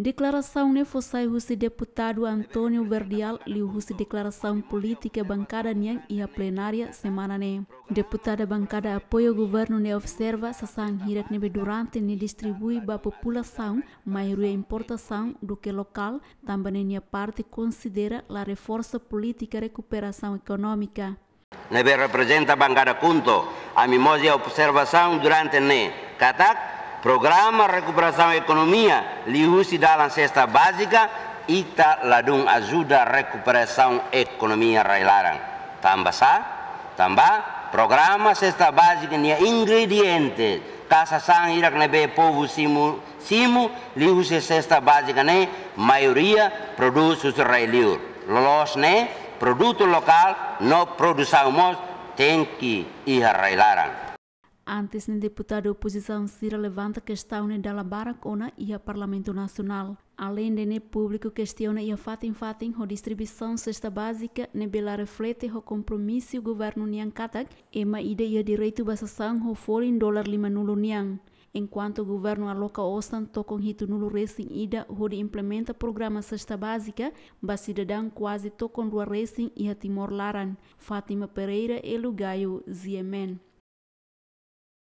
Declaração nem né? foi o deputado Antônio Verdial lhe husi declaração política bancada nem e a plenária semana nem. Deputada bancada apoia o governo nem né? observa se sangirak nebe durante ne né? distribui ba a população maioria importação do que local, também nem a parte considera la reforça política recuperação econômica. Nebe representa bancada junto, a mimosa observação durante nem. Katak, Programa Recuperação e Economia Liusi dá a cesta básica e ladung ajuda recuperação economia railaran. Tambah sah, tambah programa cesta básica nia ingredientes casa sang irak nebe povo simu simu liuse cesta básica né maioria produz produtos railiur los né produto local não produzamos tem que ir railaran Antes, o deputado de oposição se levanta a questão da baracona e ao Parlamento Nacional. Além de ne público questiona e fatem fatem a distribuição cesta básica ne bela reflete o compromisso do governo nian katak e ma ide ia direito basasan o foreign dólar lima nulo nian. Enquanto o governo aloca ostan tocam hito nulo racing ida onde implementa programa cesta básica, ba cidadão quase tocam rua racing e a Timor Laran. Fátima Pereira e Lugaio Ziemen.